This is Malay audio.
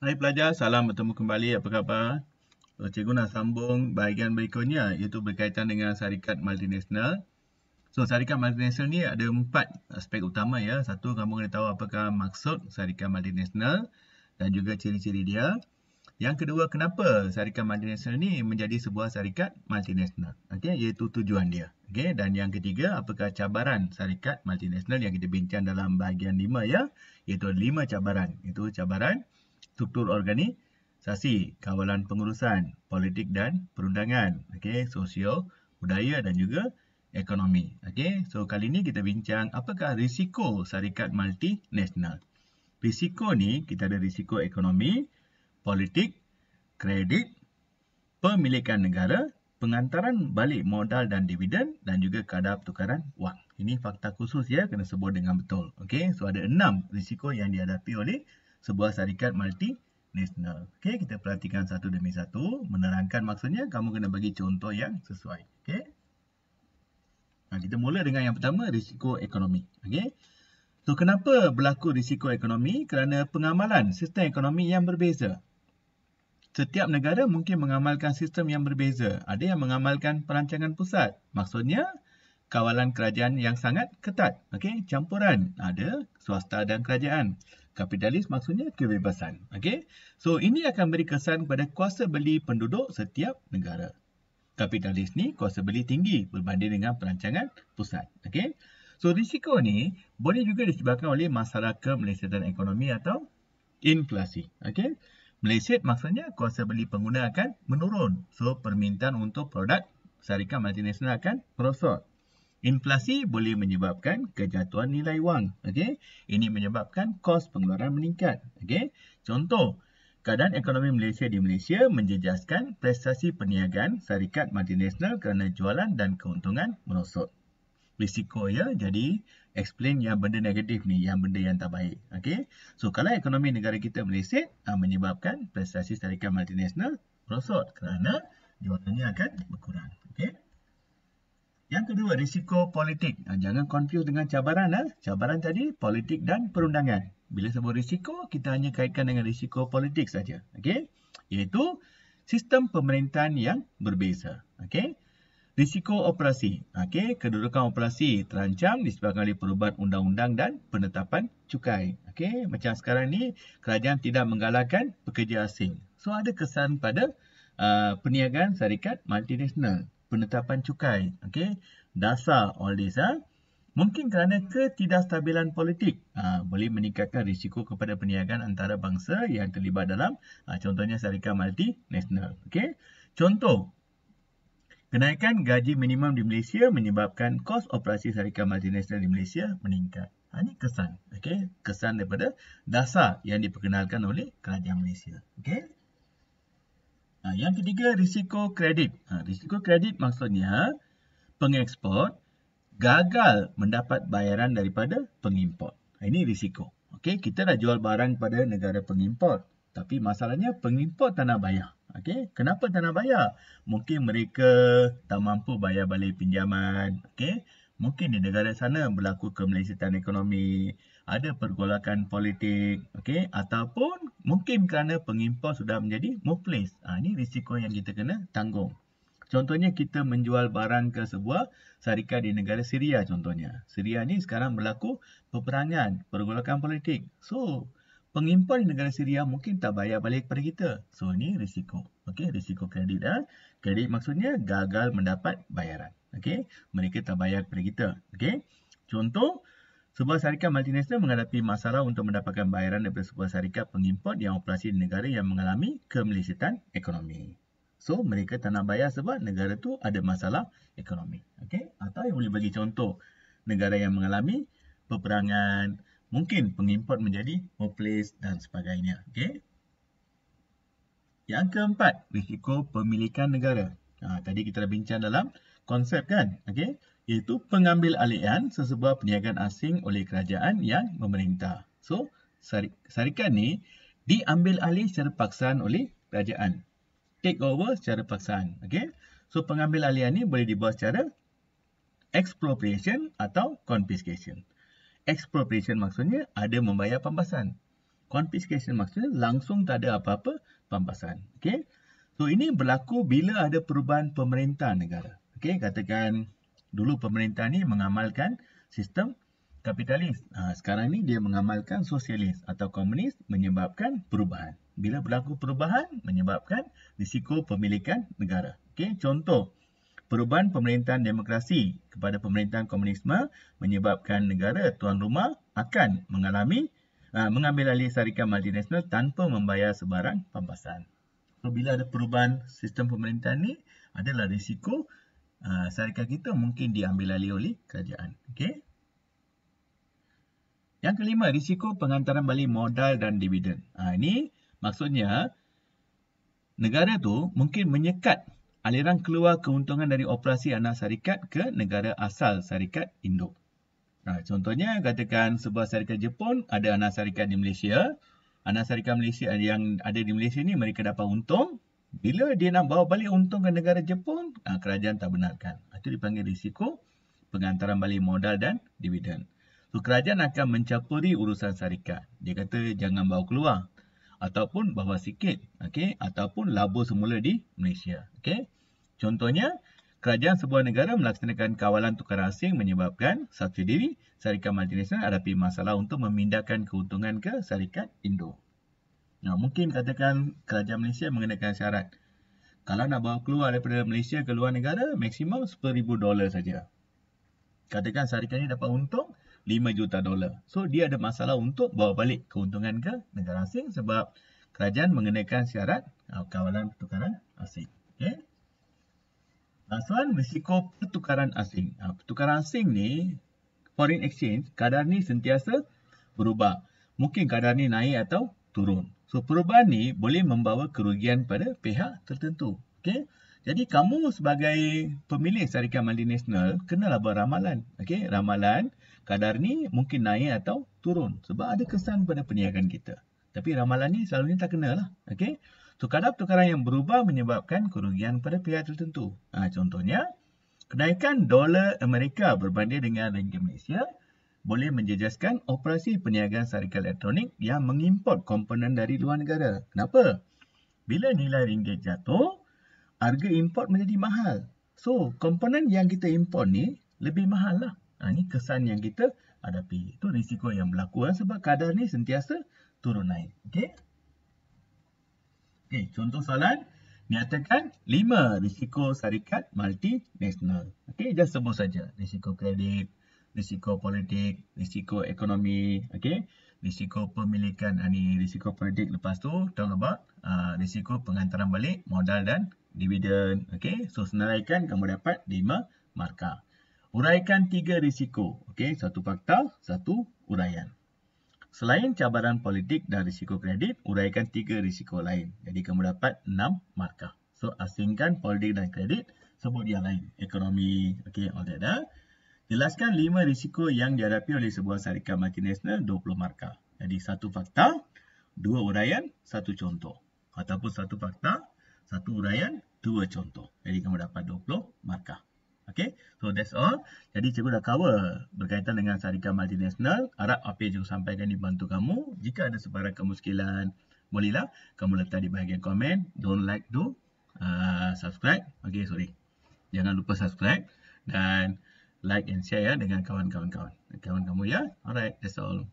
Hai pelajar, salam bertemu kembali. Apa khabar? Eh, Cikgu nak sambung bahagian berikutnya iaitu berkaitan dengan syarikat multinasional. So, syarikat multinasional ni ada empat aspek utama ya. Satu, kamu kena tahu apakah maksud syarikat multinasional dan juga ciri-ciri dia. Yang kedua, kenapa syarikat multinasional ni menjadi sebuah syarikat multinasional? Okey, iaitu tujuan dia. Okey, dan yang ketiga, apakah cabaran syarikat multinasional yang kita bincang dalam bahagian lima ya? Iaitu lima cabaran. Itu cabaran struktur organisasi, kawalan pengurusan, politik dan perundangan, okey, sosial, budaya dan juga ekonomi. Okey, so kali ni kita bincang apakah risiko syarikat multinasional. Risiko ni kita ada risiko ekonomi, politik, kredit, pemilikan negara, pengantaran balik modal dan dividen dan juga kadar pertukaran wang. Ini fakta khusus ya, kena sebut dengan betul. Okey, so ada enam risiko yang dihadapi oleh sebuah syarikat multinational. Okay, kita perhatikan satu demi satu, menerangkan maksudnya kamu kena bagi contoh yang sesuai. Okay? Nah, ha, kita mula dengan yang pertama risiko ekonomi. Okay? So kenapa berlaku risiko ekonomi? Kerana pengamalan sistem ekonomi yang berbeza. Setiap negara mungkin mengamalkan sistem yang berbeza. Ada yang mengamalkan perancangan pusat. Maksudnya kawalan kerajaan yang sangat ketat. Okay? campuran ada swasta dan kerajaan. Kapitalis maksudnya kebebasan. Okay? So, ini akan beri kesan pada kuasa beli penduduk setiap negara. Kapitalis ni kuasa beli tinggi berbanding dengan perancangan pusat. Okay? So, risiko ni boleh juga disebabkan oleh masalah kemelesetan ekonomi atau inflasi. Okay? Meleset maksudnya kuasa beli pengguna akan menurun. So, permintaan untuk produk syarikat multinasional akan merosot. Inflasi boleh menyebabkan kejatuhan nilai wang. Okay? Ini menyebabkan kos pengeluaran meningkat. Okay? Contoh, keadaan ekonomi Malaysia di Malaysia menjejaskan prestasi perniagaan syarikat multinasional kerana jualan dan keuntungan merosot. Risiko ya, jadi explain yang benda negatif ni, yang benda yang tak baik. Okay? So, kalau ekonomi negara kita Malaysia ah, menyebabkan prestasi syarikat multinasional merosot kerana jualannya akan berkurang. Yang kedua, risiko politik. Ah, jangan confuse dengan cabaran. Ah. Cabaran tadi, politik dan perundangan. Bila sebut risiko, kita hanya kaitkan dengan risiko politik saja. Okey? Iaitu sistem pemerintahan yang berbeza. Okey? Risiko operasi. Okey? Kedudukan operasi terancam disebabkan oleh perubahan undang-undang dan penetapan cukai. Okey? Macam sekarang ni, kerajaan tidak menggalakkan pekerja asing. So, ada kesan pada uh, perniagaan syarikat multinasional penetapan cukai. Okey, dasar all this. Ha? Mungkin kerana ketidakstabilan politik ha, boleh meningkatkan risiko kepada perniagaan antara bangsa yang terlibat dalam ha, contohnya syarikat multinasional. Okey, contoh. Kenaikan gaji minimum di Malaysia menyebabkan kos operasi syarikat multinasional di Malaysia meningkat. Ha, ini kesan. Okay? Kesan daripada dasar yang diperkenalkan oleh kerajaan Malaysia. Okay? Ha, yang ketiga, risiko kredit. Ha, risiko kredit maksudnya pengeksport gagal mendapat bayaran daripada pengimport. Ha, ini risiko. Okay kita dah jual barang kepada negara pengimport. Tapi masalahnya pengimport tanah bayar. Okay kenapa tanah bayar? Mungkin mereka tak mampu bayar balik pinjaman. Okay mungkin di negara sana berlaku kemelesetan ekonomi, ada pergolakan politik, okay? ataupun mungkin kerana pengimpor sudah menjadi muflis. Ha, ini risiko yang kita kena tanggung. Contohnya kita menjual barang ke sebuah syarikat di negara Syria contohnya. Syria ni sekarang berlaku peperangan, pergolakan politik. So, pengimpor di negara Syria mungkin tak bayar balik kepada kita. So, ini risiko. okay? risiko kredit. Ha? Kredit maksudnya gagal mendapat bayaran okey mereka terbayar bayar kepada kita okey contoh sebuah syarikat multinasional menghadapi masalah untuk mendapatkan bayaran daripada sebuah syarikat pengimport yang operasi di negara yang mengalami kemelisitan ekonomi so mereka tak nak bayar sebab negara tu ada masalah ekonomi Okay, atau yang boleh bagi contoh negara yang mengalami peperangan mungkin pengimport menjadi hopeless dan sebagainya Okay. yang keempat, risiko pemilikan negara. Ha, tadi kita dah bincang dalam konsep kan? Okey, iaitu pengambil alihan sesebuah perniagaan asing oleh kerajaan yang memerintah. So, syarikat ni diambil alih secara paksaan oleh kerajaan. Take over secara paksaan. Okey. So, pengambil alihan ni boleh dibuat secara expropriation atau confiscation. Expropriation maksudnya ada membayar pampasan. Confiscation maksudnya langsung tak ada apa-apa pampasan. Okey. So, ini berlaku bila ada perubahan pemerintah negara. Okey, katakan dulu pemerintah ni mengamalkan sistem kapitalis. Ha, sekarang ni dia mengamalkan sosialis atau komunis menyebabkan perubahan. Bila berlaku perubahan, menyebabkan risiko pemilikan negara. Okey, contoh. Perubahan pemerintahan demokrasi kepada pemerintahan komunisme menyebabkan negara tuan rumah akan mengalami aa, ha, mengambil alih syarikat multinasional tanpa membayar sebarang pampasan. So, bila ada perubahan sistem pemerintahan ni, adalah risiko Ah, syarikat kita mungkin diambil alih oleh kerajaan. Okey. Yang kelima, risiko pengantaran balik modal dan dividen. Ha, ini maksudnya negara tu mungkin menyekat aliran keluar keuntungan dari operasi anak syarikat ke negara asal syarikat induk. Ha, contohnya, katakan sebuah syarikat Jepun ada anak syarikat di Malaysia. Anak syarikat Malaysia yang ada di Malaysia ni mereka dapat untung bila dia nak bawa balik untung ke negara Jepun, ah, kerajaan tak benarkan. Ah, itu dipanggil risiko pengantaran balik modal dan dividen. So, kerajaan akan mencapuri urusan syarikat. Dia kata jangan bawa keluar ataupun bawa sikit okay? ataupun labur semula di Malaysia. Okay? Contohnya, kerajaan sebuah negara melaksanakan kawalan tukar asing menyebabkan subsidiary syarikat multinasional hadapi masalah untuk memindahkan keuntungan ke syarikat Indo. Ya, mungkin katakan kerajaan Malaysia mengenakan syarat. Kalau nak bawa keluar daripada Malaysia ke luar negara, maksimum $10,000 saja. Katakan syarikat ini dapat untung $5 juta. dolar, So, dia ada masalah untuk bawa balik keuntungan ke negara asing sebab kerajaan mengenakan syarat uh, kawalan pertukaran asing. Okay? Last one, risiko pertukaran asing. Uh, pertukaran asing ni, foreign exchange, kadar ni sentiasa berubah. Mungkin kadar ni naik atau turun. So perubahan ni boleh membawa kerugian pada pihak tertentu. Okey. Jadi kamu sebagai pemilik syarikat mandi nasional kenalah buat ramalan. Okey, ramalan kadar ni mungkin naik atau turun sebab ada kesan pada peniagaan kita. Tapi ramalan ni selalunya tak kenalah. Okey. So kadar tukaran yang berubah menyebabkan kerugian pada pihak tertentu. Ha, contohnya, kenaikan dolar Amerika berbanding dengan ringgit Malaysia boleh menjejaskan operasi perniagaan syarikat elektronik yang mengimport komponen dari luar negara. Kenapa? Bila nilai ringgit jatuh, harga import menjadi mahal. So, komponen yang kita import ni lebih mahal lah. Ha, ini kesan yang kita hadapi. Itu risiko yang berlaku kan? sebab kadar ni sentiasa turun naik. Okay? Okay, contoh soalan, nyatakan 5 risiko syarikat multinasional. Okay, just sebut saja. Risiko kredit, risiko politik, risiko ekonomi, okey, risiko pemilikan, ani, ah, risiko politik lepas tu talk lepas, ha, risiko pengantaran balik modal dan dividen, okey. So senaraikan kamu dapat 5 markah. Uraikan tiga risiko, okey, satu fakta, satu uraian. Selain cabaran politik dan risiko kredit, uraikan tiga risiko lain. Jadi kamu dapat 6 markah. So asingkan politik dan kredit, sebut yang lain, ekonomi, okey, all that dah. Jelaskan lima risiko yang dihadapi oleh sebuah syarikat multinasional 20 markah. Jadi satu fakta, dua uraian, satu contoh. Ataupun satu fakta, satu uraian, dua contoh. Jadi kamu dapat 20 markah. Okay, so that's all. Jadi cikgu dah cover berkaitan dengan syarikat multinasional. Harap apa yang cikgu sampaikan ini bantu kamu. Jika ada sebarang kemuskilan, bolehlah kamu letak di bahagian komen. Don't like, do uh, subscribe. Okay, sorry. Jangan lupa subscribe. Dan like and share ya dengan kawan-kawan kawan. Kawan kamu ya. Alright, that's all.